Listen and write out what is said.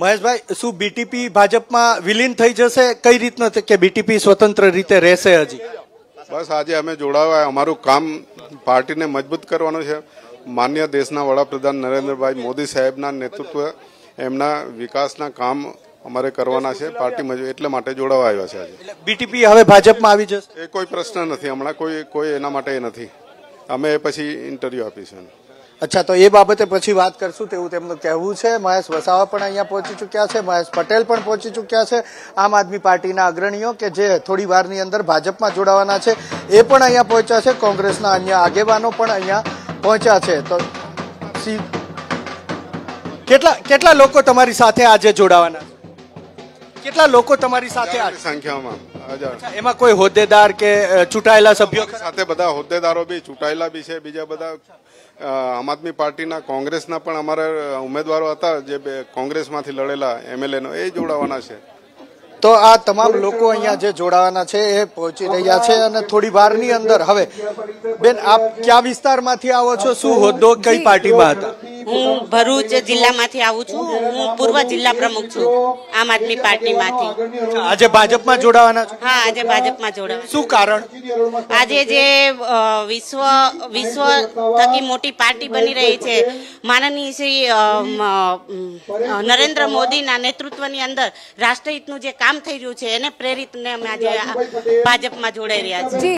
મહેશભાઈ શું બીટીપી ભાજપમાં વિલીન થઈ જશે કઈ રીતના કે બીટીપી સ્વતંત્ર રીતે રહેશે હજી બસ આજે અમે જોડાવા અમારું કામ પાર્ટીને મજબૂત કરવાનું છે માન્ય દેશના વડાપ્રધાન નરેન્દ્રભાઈ મોદી સાહેબના નેતૃત્વ એમના વિકાસના કામ અમારે કરવાના છે પાર્ટી એટલે માટે જોડાવા આવ્યા છે આજે બીટીપી હવે ભાજપમાં આવી જશે એ કોઈ પ્રશ્ન નથી હમણાં કોઈ કોઈ એના માટે નથી અમે પછી ઇન્ટરવ્યુ આપીશું અચ્છા તો એ બાબતે પછી વાત કરશું તેવું તેમનું કહેવું છે મહેશ વસાવા પણ અહીંયા પહોંચી ચૂક્યા છે મહેશ પટેલ પણ પહોંચી ચૂક્યા છે આમ આદમી પાર્ટીના અગ્રણીઓ કે જે થોડી વારની અંદર ભાજપમાં જોડાવાના છે એ પણ અહીંયા પહોંચ્યા છે કોંગ્રેસના અન્ય આગેવાનો પણ અહીંયા પહોંચ્યા છે તો કેટલા કેટલા લોકો તમારી સાથે આજે જોડાવાના કેટલા લોકો તમારી સાથે સંખ્યામાં હાજર એમાં કોઈ હોદ્દેદાર કે ચૂંટાયેલા સભ્યો સાથે બધા હોદ્દેદારો બી ચૂંટાયેલા બી છે બીજા બધા આમ આદમી પાર્ટીના કોંગ્રેસના પણ અમારા ઉમેદવારો હતા જે કોંગ્રેસમાંથી લડેલા એમએલએનો એ જોડાવાના છે તો આ તમામ લોકો અહીંયા જે જોડાવાના છે એ પહોંચી રહ્યા છે અને થોડી વારની અંદર હવે બેન આપ કયા વિસ્તારમાંથી આવો છો શું હોદ્દો કઈ પાર્ટીમાં હતા હું ભરૂચ જિલ્લામાંથી આવું છું હું પૂર્વ જિલ્લા પ્રમુખ છું આમ આદમી પાર્ટીમાંથી આજે ભાજપમાં જોડાવાના હા આજે ભાજપમાં જોડાવા શું કારણ આજે જે વિશ્વ વિશ્વ થકી મોટી પાર્ટી બની રહી છે માનનીય શ્રી નરેન્દ્ર મોદીના નેતૃત્વની અંદર રાષ્ટ્રહિતનું જે કામ થઈ રહ્યું છે એને પ્રેરિતને અમે આજે ભાજપમાં જોડાઈ રહ્યા છીએ